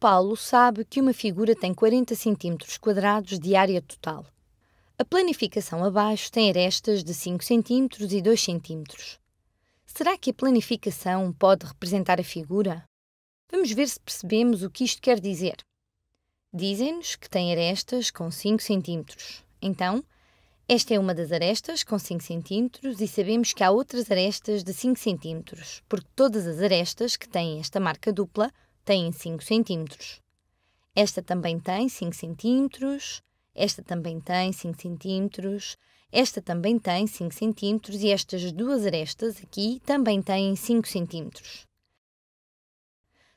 Paulo sabe que uma figura tem 40 cm quadrados de área total. A planificação abaixo tem arestas de 5 cm e 2 cm. Será que a planificação pode representar a figura? Vamos ver se percebemos o que isto quer dizer. Dizem-nos que tem arestas com 5 cm. Então, esta é uma das arestas com 5 cm e sabemos que há outras arestas de 5 cm, porque todas as arestas que têm esta marca dupla têm 5 centímetros. Esta também tem 5 centímetros, esta também tem 5 centímetros, esta também tem 5 centímetros e estas duas arestas aqui também têm 5 centímetros.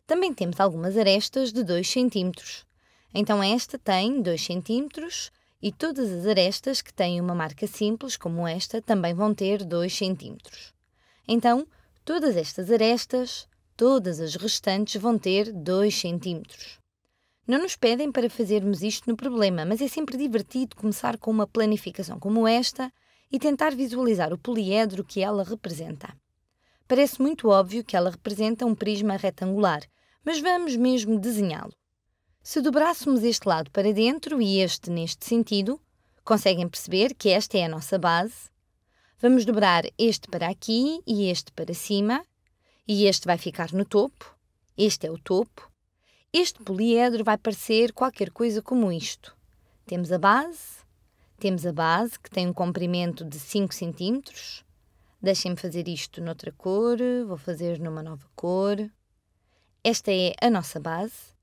Também temos algumas arestas de 2 centímetros. Então esta tem 2 centímetros e todas as arestas que têm uma marca simples, como esta, também vão ter 2 centímetros. Então, todas estas arestas Todas as restantes vão ter 2 cm. Não nos pedem para fazermos isto no problema, mas é sempre divertido começar com uma planificação como esta e tentar visualizar o poliedro que ela representa. Parece muito óbvio que ela representa um prisma retangular, mas vamos mesmo desenhá-lo. Se dobrássemos este lado para dentro e este neste sentido, conseguem perceber que esta é a nossa base. Vamos dobrar este para aqui e este para cima, e este vai ficar no topo, este é o topo. Este poliedro vai parecer qualquer coisa como isto. Temos a base, temos a base que tem um comprimento de 5 cm. Deixem-me fazer isto noutra cor, vou fazer numa nova cor. Esta é a nossa base.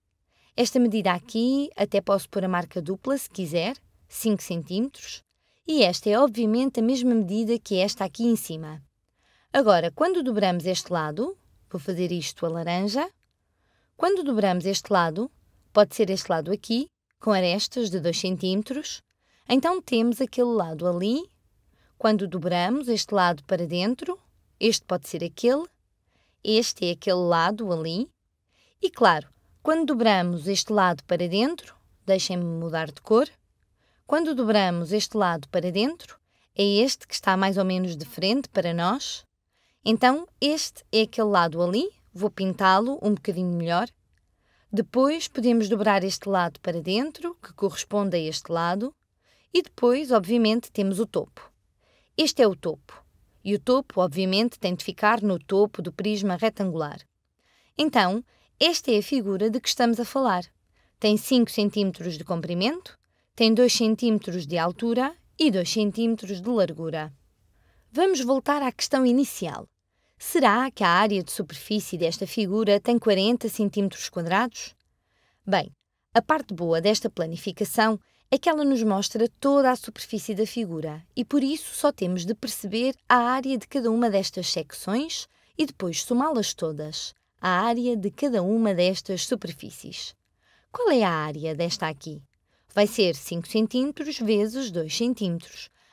Esta medida aqui, até posso pôr a marca dupla se quiser, 5 cm. E esta é obviamente a mesma medida que esta aqui em cima. Agora, quando dobramos este lado, vou fazer isto a laranja. Quando dobramos este lado, pode ser este lado aqui, com arestas de 2 cm. Então temos aquele lado ali. Quando dobramos este lado para dentro, este pode ser aquele, este é aquele lado ali. E claro, quando dobramos este lado para dentro, deixem-me mudar de cor. Quando dobramos este lado para dentro, é este que está mais ou menos de frente para nós. Então, este é aquele lado ali, vou pintá-lo um bocadinho melhor. Depois, podemos dobrar este lado para dentro, que corresponde a este lado. E depois, obviamente, temos o topo. Este é o topo. E o topo, obviamente, tem de ficar no topo do prisma retangular. Então, esta é a figura de que estamos a falar. Tem 5 cm de comprimento, tem 2 cm de altura e 2 cm de largura. Vamos voltar à questão inicial. Será que a área de superfície desta figura tem 40 cm quadrados? Bem, a parte boa desta planificação é que ela nos mostra toda a superfície da figura e por isso só temos de perceber a área de cada uma destas secções e depois somá-las todas, a área de cada uma destas superfícies. Qual é a área desta aqui? Vai ser 5 cm vezes 2 cm,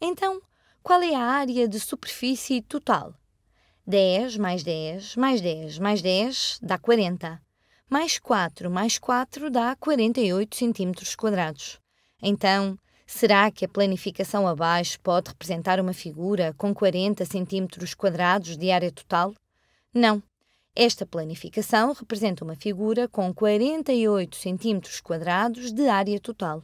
Então, qual é a área de superfície total? 10 mais 10 mais 10 mais 10 dá 40. Mais 4 mais 4 dá 48 cm. Então, será que a planificação abaixo pode representar uma figura com 40 cm de área total? Não. Esta planificação representa uma figura com 48 cm de área total.